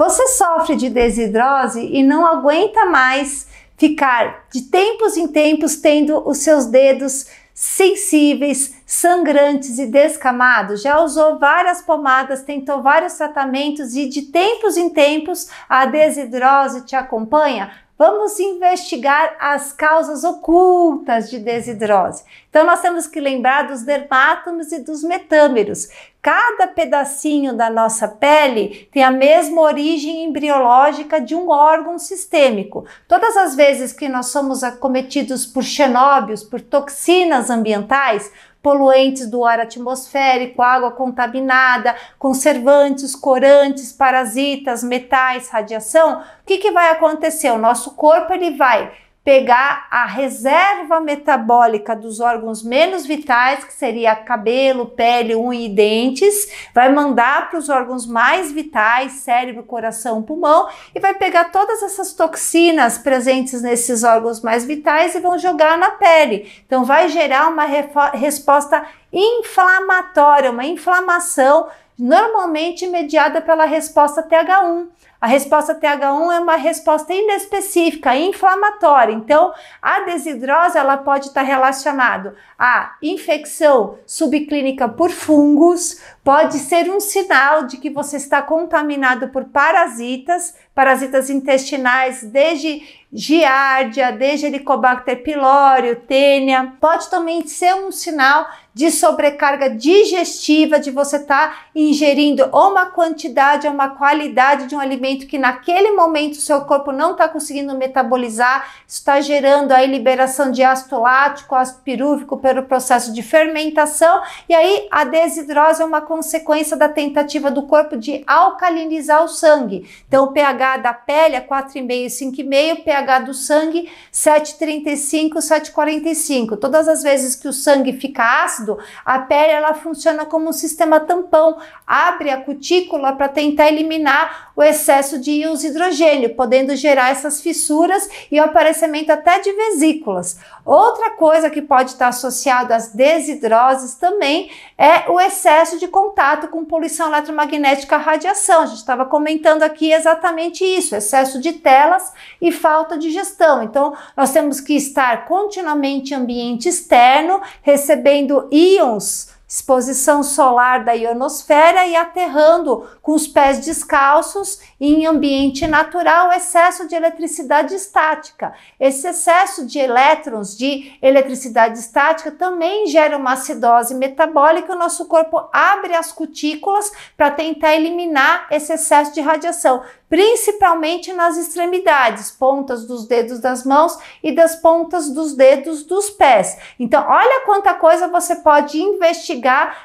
Você sofre de desidrose e não aguenta mais ficar de tempos em tempos tendo os seus dedos sensíveis, sangrantes e descamados. Já usou várias pomadas, tentou vários tratamentos e de tempos em tempos a desidrose te acompanha? Vamos investigar as causas ocultas de desidrose. Então, nós temos que lembrar dos dermátomos e dos metâmeros. Cada pedacinho da nossa pele tem a mesma origem embriológica de um órgão sistêmico. Todas as vezes que nós somos acometidos por xenóbios, por toxinas ambientais, poluentes do ar atmosférico, água contaminada, conservantes, corantes, parasitas, metais, radiação, o que, que vai acontecer? O nosso corpo ele vai pegar a reserva metabólica dos órgãos menos vitais, que seria cabelo, pele, unha e dentes, vai mandar para os órgãos mais vitais, cérebro, coração, pulmão, e vai pegar todas essas toxinas presentes nesses órgãos mais vitais e vão jogar na pele. Então vai gerar uma resposta inflamatória, uma inflamação normalmente mediada pela resposta TH1. A resposta TH1 é uma resposta inespecífica, inflamatória. Então, a desidrose ela pode estar relacionada à infecção subclínica por fungos, pode ser um sinal de que você está contaminado por parasitas, parasitas intestinais, desde giardia, desde helicobacter pylori, tênia. Pode também ser um sinal de sobrecarga digestiva, de você estar tá ingerindo ou uma quantidade ou uma qualidade de um alimento que naquele momento o seu corpo não está conseguindo metabolizar, está gerando aí liberação de ácido lático, ácido pirúvico pelo processo de fermentação, e aí a desidrose é uma consequência da tentativa do corpo de alcalinizar o sangue. Então o pH pH da pele é 4,5, 5,5, pH do sangue 7,35, 7,45. Todas as vezes que o sangue fica ácido, a pele ela funciona como um sistema tampão, abre a cutícula para tentar eliminar o excesso de íons hidrogênio, podendo gerar essas fissuras e o aparecimento até de vesículas. Outra coisa que pode estar associada às desidroses também é o excesso de contato com poluição eletromagnética radiação. A gente estava comentando aqui exatamente isso: excesso de telas e falta de gestão. Então, nós temos que estar continuamente em ambiente externo, recebendo íons exposição solar da ionosfera e aterrando com os pés descalços em ambiente natural, excesso de eletricidade estática. Esse excesso de elétrons de eletricidade estática também gera uma acidose metabólica. O nosso corpo abre as cutículas para tentar eliminar esse excesso de radiação, principalmente nas extremidades, pontas dos dedos das mãos e das pontas dos dedos dos pés. Então, olha quanta coisa você pode investigar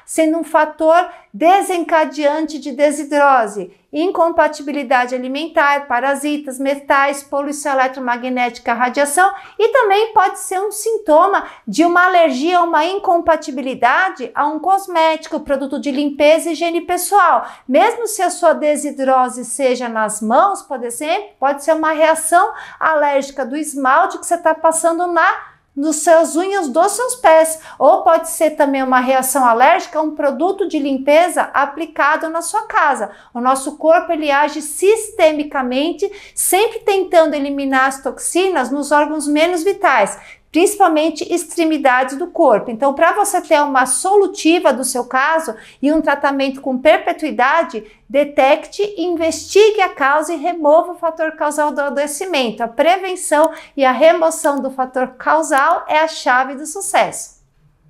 sendo um fator desencadeante de desidrose, incompatibilidade alimentar, parasitas, metais, poluição eletromagnética, radiação e também pode ser um sintoma de uma alergia uma incompatibilidade a um cosmético, produto de limpeza e higiene pessoal. Mesmo se a sua desidrose seja nas mãos, por exemplo, pode ser uma reação alérgica do esmalte que você está passando na nos seus unhas dos seus pés, ou pode ser também uma reação alérgica a um produto de limpeza aplicado na sua casa. O nosso corpo ele age sistemicamente, sempre tentando eliminar as toxinas nos órgãos menos vitais principalmente extremidades do corpo. Então, para você ter uma solutiva do seu caso e um tratamento com perpetuidade, detecte, investigue a causa e remova o fator causal do adoecimento. A prevenção e a remoção do fator causal é a chave do sucesso.